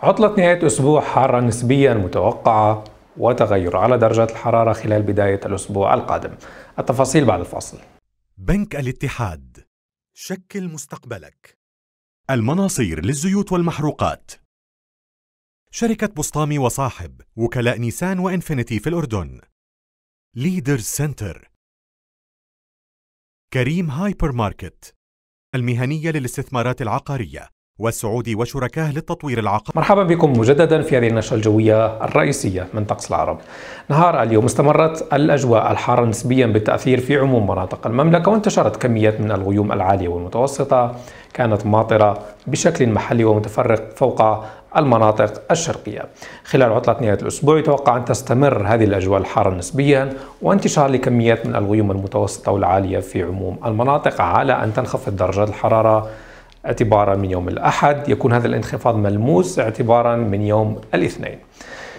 عطلة نهاية أسبوع حارة نسبيا متوقعة وتغير على درجات الحرارة خلال بداية الأسبوع القادم التفاصيل بعد الفاصل بنك الاتحاد شكل مستقبلك المناصير للزيوت والمحروقات شركة بسطامي وصاحب وكلاء نيسان وإنفينيتي في الأردن ليدر سنتر كريم هايبر ماركت المهنية للاستثمارات العقارية والسعودي وشركاه للتطوير العقاري مرحبا بكم مجددا في هذه النشرة الجوية الرئيسية من طقس العرب نهار اليوم استمرت الأجواء الحارة نسبيا بالتأثير في عموم مناطق المملكة وانتشرت كميات من الغيوم العالية والمتوسطة كانت ماطرة بشكل محلي ومتفرق فوق المناطق الشرقية خلال عطلة نهاية الأسبوع يتوقع أن تستمر هذه الأجواء الحارة نسبيا وانتشار لكميات من الغيوم المتوسطة والعالية في عموم المناطق على أن تنخفض درجات الحرارة اعتبارا من يوم الأحد يكون هذا الانخفاض ملموس اعتبارا من يوم الاثنين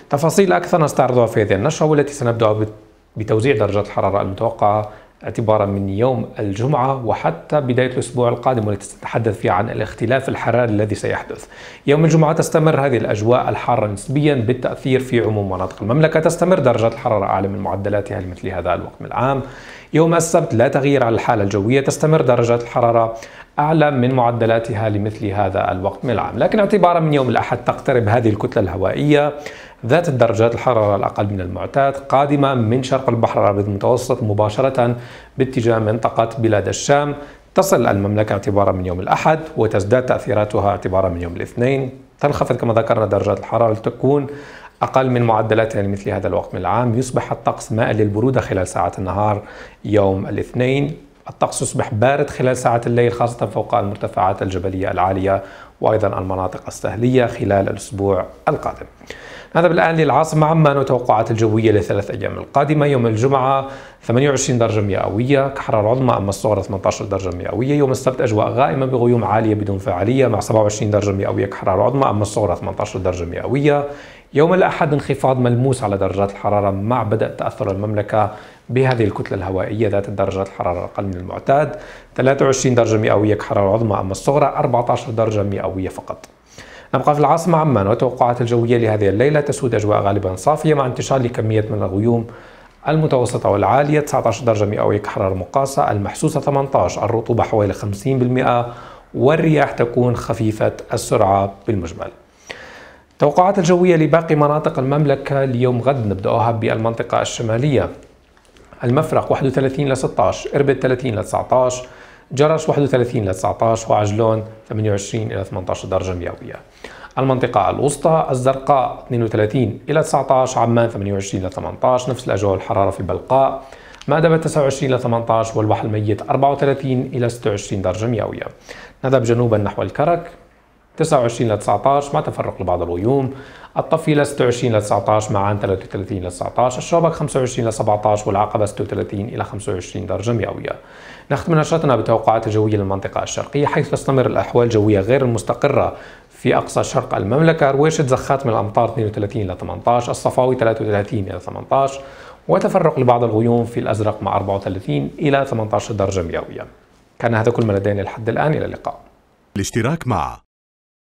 تفاصيل أكثر نستعرضها في هذه النشرة والتي سنبدأ بتوزيع درجات الحرارة المتوقعة اعتبارا من يوم الجمعة وحتى بداية الأسبوع القادم والتي ستتحدث فيها عن الاختلاف الحراري الذي سيحدث يوم الجمعة تستمر هذه الأجواء الحارة نسبيا بالتأثير في عموم مناطق المملكة تستمر درجات الحرارة أعلى من معدلاتها لمثل هذا الوقت من العام يوم السبت لا تغيير على الحالة الجوية تستمر درجات الحرارة أعلى من معدلاتها لمثل هذا الوقت من العام لكن اعتبارا من يوم الأحد تقترب هذه الكتلة الهوائية ذات الدرجات الحرارة الأقل من المعتاد قادمة من شرق البحر الأبيض المتوسط مباشرة باتجاه منطقة بلاد الشام تصل المملكة اعتبارا من يوم الأحد وتزداد تأثيراتها اعتبارا من يوم الاثنين تنخفض كما ذكرنا درجات الحرارة لتكون أقل من معدلاتها لمثل هذا الوقت من العام يصبح الطقس مائل للبرودة خلال ساعات النهار يوم الاثنين الطقس يصبح بارد خلال ساعات الليل خاصة فوق المرتفعات الجبلية العالية وأيضا المناطق السهلية خلال الأسبوع القادم نذهب الآن للعاصمة عمان وتوقعات الجوية للثلاث أيام القادمة يوم الجمعة 28 درجة مئوية كحرارة العظمى أما الصغرى 18 درجة مئوية يوم السبت أجواء غائمة بغيوم عالية بدون فعالية مع 27 درجة مئوية كحرارة عظمى أما الصغرى 18 درجة مئوية يوم الأحد انخفاض ملموس على درجات الحرارة مع بدء تأثر المملكة بهذه الكتلة الهوائية ذات درجات الحرارة الأقل من المعتاد 23 درجة مئوية كحرارة عظمى أما الصغرى 14 درجة مئوية فقط نبقى في العاصمة عمان وتوقعات الجوية لهذه الليلة تسود أجواء غالبا صافية مع انتشار لكمية من الغيوم المتوسطة والعالية 19 درجة مئوية كحرارة مقاسة المحسوسة 18 الرطوبة حوالي 50% والرياح تكون خفيفة السرعة بالمجمل توقعات الجوية لباقي مناطق المملكة ليوم غد نبدأها بالمنطقة الشمالية المفرق 31 ل 16 إربد 30 ل 19 جرش 31 إلى 19 وعجلون 28 إلى 18 درجة مئوية المنطقة الوسطى الزرقاء 32 إلى 19 عمان 28 إلى 18 نفس الأجواء الحرارة في بلقاء مأدبة 29 إلى 18 والوحل الميت 34 إلى 26 درجة مئوية ندب جنوبا نحو الكرك 29 ل 19 مع تفرق لبعض الغيوم الطفي ل 26 ل 19 مع عن 33 ل 19 الشوبك 25 ل 17 والعقبة 36 إلى 25 درجة مئوية نختم نشرتنا بالتوقعات الجوية للمنطقة الشرقية حيث تستمر الأحوال الجوية غير المستقرة في أقصى شرق المملكة رويشة زخات من الأمطار 32 ل 18 الصفاوي 33 إلى 18 وتفرق لبعض الغيوم في الأزرق مع 34 إلى 18 درجة مئوية كان هذا كل ما لدينا لحد الآن إلى اللقاء الاشتراك مع